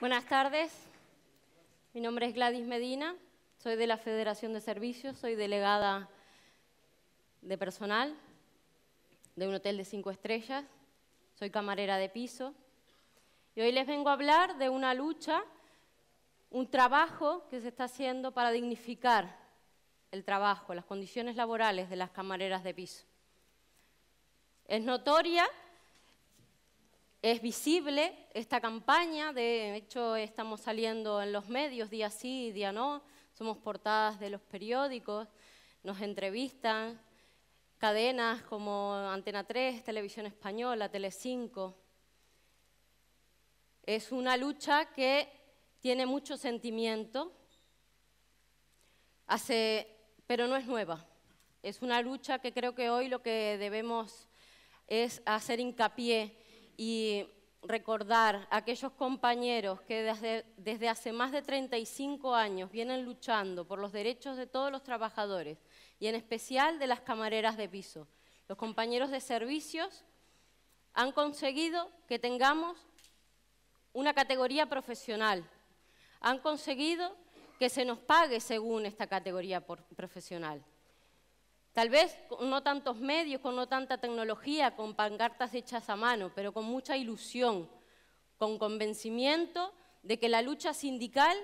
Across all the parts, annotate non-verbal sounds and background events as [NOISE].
Buenas tardes, mi nombre es Gladys Medina, soy de la Federación de Servicios, soy delegada de personal de un hotel de cinco estrellas, soy camarera de piso y hoy les vengo a hablar de una lucha, un trabajo que se está haciendo para dignificar el trabajo, las condiciones laborales de las camareras de piso. Es notoria es visible esta campaña, de hecho estamos saliendo en los medios día sí, día no, somos portadas de los periódicos, nos entrevistan, cadenas como Antena 3, Televisión Española, Tele 5. Es una lucha que tiene mucho sentimiento, hace, pero no es nueva. Es una lucha que creo que hoy lo que debemos es hacer hincapié y recordar a aquellos compañeros que desde, hace más de 35 años vienen luchando por los derechos de todos los trabajadores y en especial de las camareras de piso. Los compañeros de servicios han conseguido que tengamos una categoría profesional, han conseguido que se nos pague según esta categoría profesional. Tal vez con no tantos medios, con no tanta tecnología, con pancartas hechas a mano, pero con mucha ilusión, con convencimiento de que la lucha sindical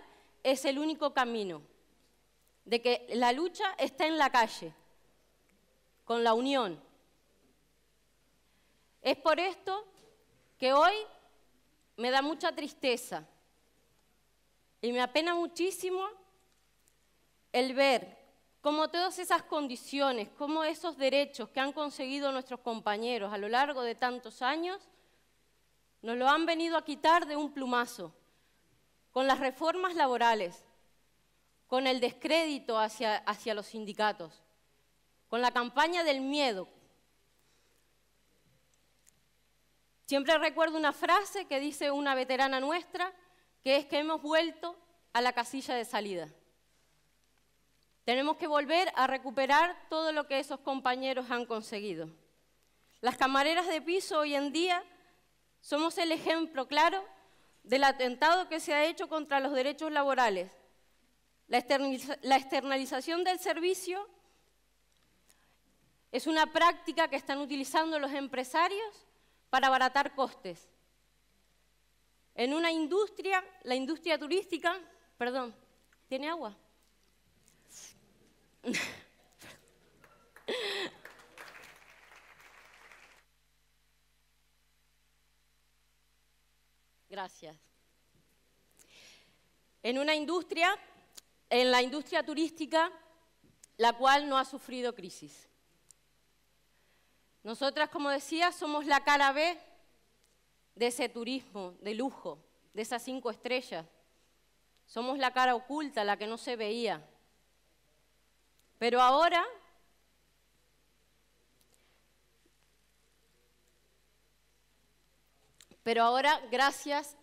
es el único camino, de que la lucha está en la calle, con la unión. Es por esto que hoy me da mucha tristeza y me apena muchísimo el ver como todas esas condiciones, como esos derechos que han conseguido nuestros compañeros a lo largo de tantos años, nos lo han venido a quitar de un plumazo, con las reformas laborales, con el descrédito hacia, hacia los sindicatos, con la campaña del miedo. Siempre recuerdo una frase que dice una veterana nuestra, que es que hemos vuelto a la casilla de salida. Tenemos que volver a recuperar todo lo que esos compañeros han conseguido. Las camareras de piso hoy en día somos el ejemplo claro del atentado que se ha hecho contra los derechos laborales. La, externalización del servicio es una práctica que están utilizando los empresarios para abaratar costes. En una industria, la industria turística, perdón, ¿tiene agua? Gracias. En una industria, en la industria turística, la cual no ha sufrido crisis. Nosotras, como decía, somos la cara B de ese turismo de lujo, de esas cinco estrellas. Somos la cara oculta, la que no se veía, pero ahora Pero ahora, gracias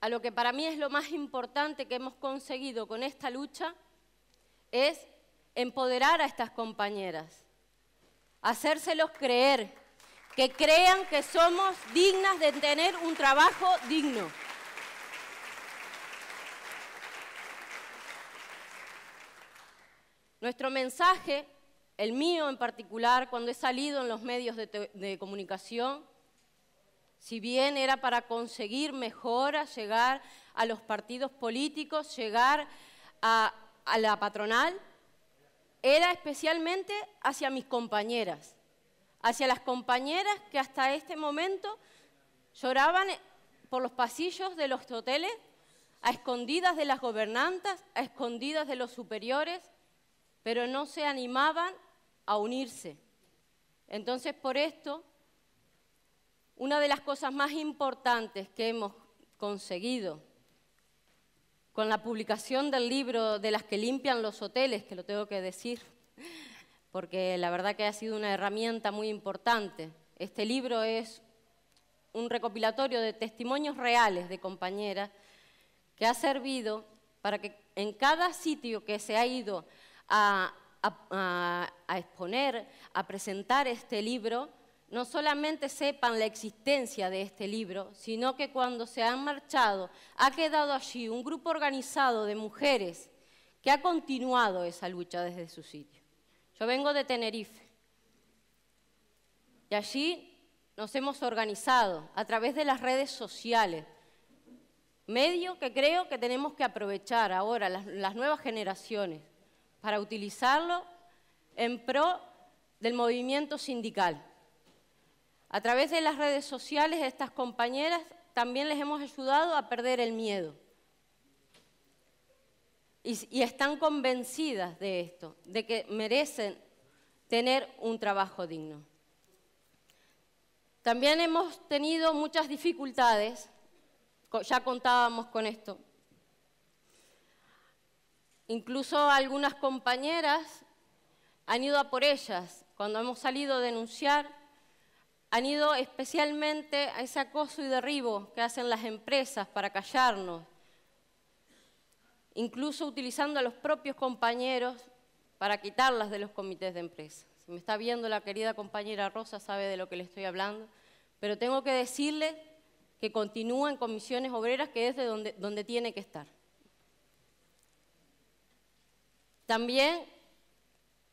a lo que para mí es lo más importante que hemos conseguido con esta lucha, es empoderar a estas compañeras, hacérselos creer, que crean que somos dignas de tener un trabajo digno. Nuestro mensaje, el mío en particular, cuando he salido en los medios de, comunicación, si bien era para conseguir mejoras, llegar a los partidos políticos, llegar a, a la patronal, era especialmente hacia mis compañeras, hacia las compañeras que hasta este momento lloraban por los pasillos de los hoteles, a escondidas de las gobernantas, a escondidas de los superiores, pero no se animaban a unirse. Entonces, por esto, una de las cosas más importantes que hemos conseguido con la publicación del libro de las que limpian los hoteles, que lo tengo que decir, porque la verdad que ha sido una herramienta muy importante. Este libro es un recopilatorio de testimonios reales de compañeras que ha servido para que en cada sitio que se ha ido a, exponer, a presentar este libro, no solamente sepan la existencia de este libro, sino que cuando se han marchado ha quedado allí un grupo organizado de mujeres que ha continuado esa lucha desde su sitio. Yo vengo de Tenerife y allí nos hemos organizado a través de las redes sociales, medio que creo que tenemos que aprovechar ahora las nuevas generaciones para utilizarlo en pro del movimiento sindical. A través de las redes sociales estas compañeras también les hemos ayudado a perder el miedo. y están convencidas de esto, de que merecen tener un trabajo digno. También hemos tenido muchas dificultades, ya contábamos con esto, Incluso algunas compañeras han ido a por ellas. Cuando hemos salido a denunciar, han ido especialmente a ese acoso y derribo que hacen las empresas para callarnos, incluso utilizando a los propios compañeros para quitarlas de los comités de empresa. Si me está viendo la querida compañera Rosa, sabe de lo que le estoy hablando, pero tengo que decirle que continúa en comisiones obreras, que es de donde, donde tiene que estar. También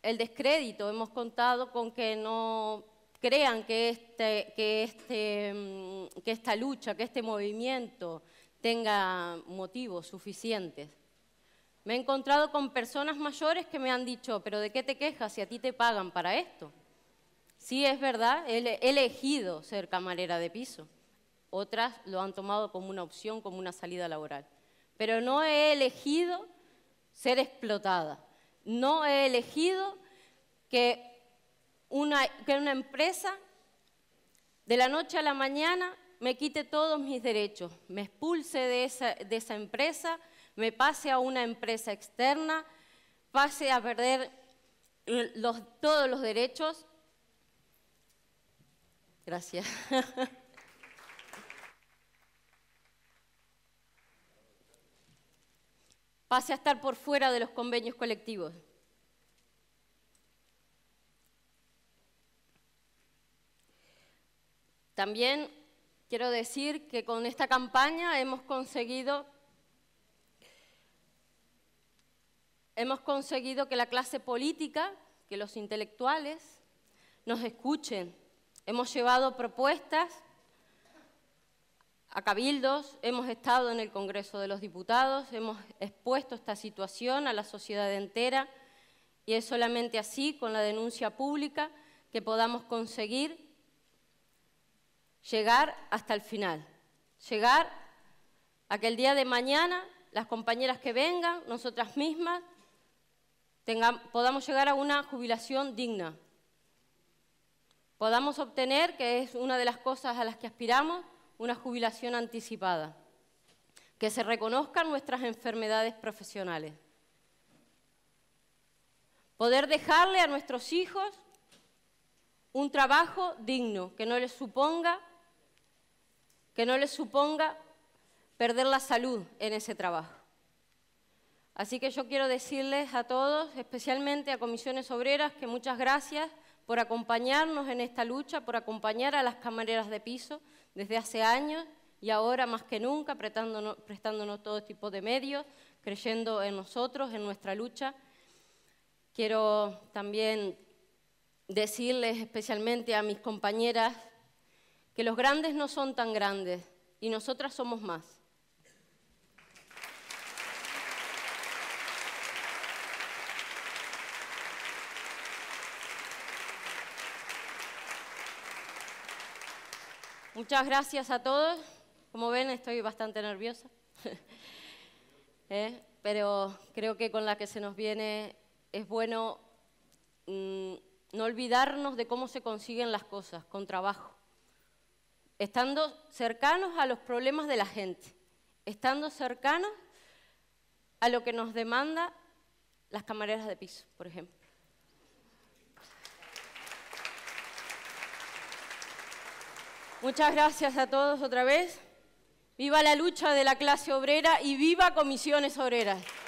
el descrédito, hemos contado con que no crean que, este, este, mm, que esta lucha, que este movimiento tenga motivos suficientes. Me he encontrado con personas mayores que me han dicho, pero ¿de qué te quejas si a ti te pagan para esto? Sí, es verdad, he elegido ser camarera de piso. Otras lo han tomado como una opción, como una salida laboral. Pero no he elegido ser explotada. No he elegido que una, que una empresa de la noche a la mañana me quite todos mis derechos, me expulse de esa, de esa empresa, me pase a una empresa externa, pase a perder los, todos los derechos. Gracias. [LAUGHS] Va a estar por fuera de los convenios colectivos. También quiero decir que con esta campaña hemos conseguido, hemos conseguido que la clase política, que los intelectuales, nos escuchen. Hemos llevado propuestas a cabildos, hemos estado en el Congreso de los Diputados, hemos expuesto esta situación a la sociedad entera y es solamente así, con la denuncia pública, que podamos conseguir llegar hasta el final, llegar a que el día de mañana las compañeras que vengan, nosotras mismas, podamos llegar a una jubilación digna, podamos obtener, que es una de las cosas a las que aspiramos, una jubilación anticipada, que se reconozcan nuestras enfermedades profesionales, poder dejarle a nuestros hijos un trabajo digno, que no les suponga, que no les suponga perder la salud en ese trabajo. Así que yo quiero decirles a todos, especialmente a comisiones obreras, que muchas gracias por acompañarnos en esta lucha, por acompañar a las camareras de piso, desde hace años y ahora más que nunca prestándonos, todo tipo de medios, creyendo en nosotros, en nuestra lucha. Quiero también decirles especialmente a mis compañeras que los grandes no son tan grandes y nosotras somos más. muchas gracias a todos. Como ven, estoy bastante nerviosa. [LAUGHS] Eh, pero creo que con la que se nos viene es bueno mm, no olvidarnos de cómo se consiguen las cosas con trabajo, estando cercanos a los problemas de la gente, estando cercanos a lo que nos demanda las camareras de piso, por ejemplo. Muchas gracias a todos otra vez. Viva la lucha de la clase obrera y viva comisiones obreras.